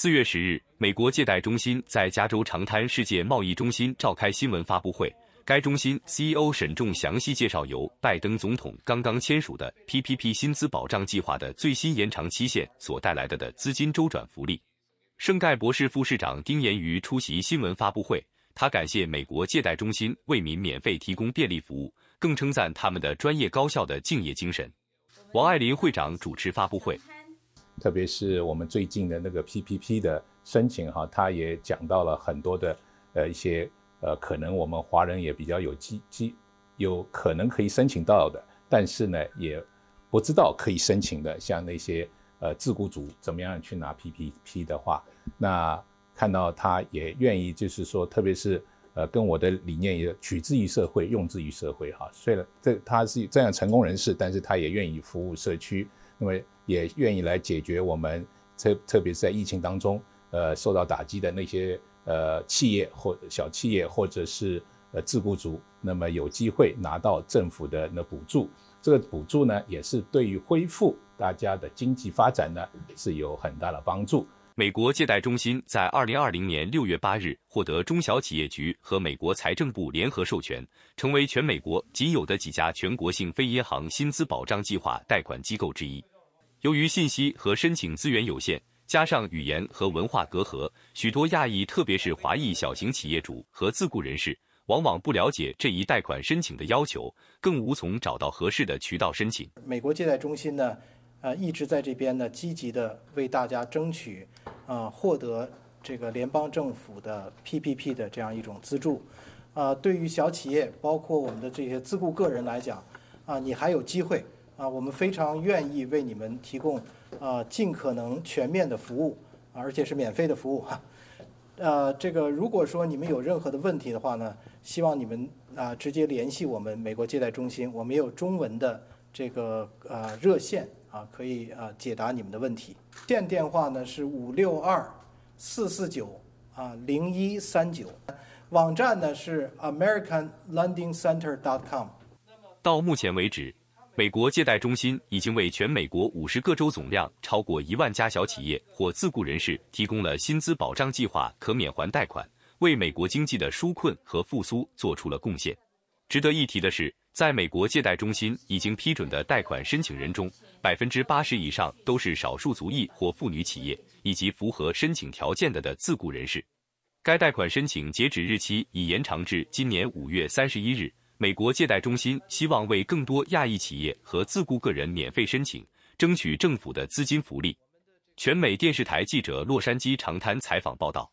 四月十日，美国借贷中心在加州长滩世界贸易中心召开新闻发布会。该中心 CEO 沈仲详细介绍由拜登总统刚刚签署的 PPP 薪资保障计划的最新延长期限所带来的的资金周转福利。圣盖博士副市长丁延瑜出席新闻发布会，他感谢美国借贷中心为民免费提供便利服务，更称赞他们的专业高效的敬业精神。王爱林会长主持发布会。特别是我们最近的那个 PPP 的申请，哈，他也讲到了很多的呃一些呃，可能我们华人也比较有机机，有可能可以申请到的，但是呢，也不知道可以申请的，像那些呃自雇主怎么样去拿 PPP 的话，那看到他也愿意，就是说，特别是呃跟我的理念也取之于社会，用之于社会，哈，虽然这他是这样成功人士，但是他也愿意服务社区，那么。也愿意来解决我们，特特别是在疫情当中，呃，受到打击的那些呃企业或小企业或者是呃自雇族，那么有机会拿到政府的那补助。这个补助呢，也是对于恢复大家的经济发展呢是有很大的帮助。美国借贷中心在二零二零年六月八日获得中小企业局和美国财政部联合授权，成为全美国仅有的几家全国性非银行薪资保障计划贷款机构之一。由于信息和申请资源有限，加上语言和文化隔阂，许多亚裔，特别是华裔小型企业主和自雇人士，往往不了解这一贷款申请的要求，更无从找到合适的渠道申请。美国借贷中心呢，呃，一直在这边呢，积极的为大家争取，呃，获得这个联邦政府的 PPP 的这样一种资助。啊，对于小企业，包括我们的这些自雇个人来讲，啊，你还有机会。啊，我们非常愿意为你们提供啊，尽可能全面的服务，而且是免费的服务哈。呃，这个如果说你们有任何的问题的话呢，希望你们啊直接联系我们美国接待中心，我们有中文的这个呃热线啊，可以啊解答你们的问题。电电话呢是五六二四四九啊零一三九，网站呢是 AmericanLandingCenter.com。到目前为止。美国借贷中心已经为全美国五十个州总量超过一万家小企业或自雇人士提供了薪资保障计划可免还贷款，为美国经济的纾困和复苏做出了贡献。值得一提的是，在美国借贷中心已经批准的贷款申请人中，百分之八十以上都是少数族裔或妇女企业以及符合申请条件的的自雇人士。该贷款申请截止日期已延长至今年五月三十一日。美国借贷中心希望为更多亚裔企业和自雇个人免费申请，争取政府的资金福利。全美电视台记者洛杉矶长滩采访报道。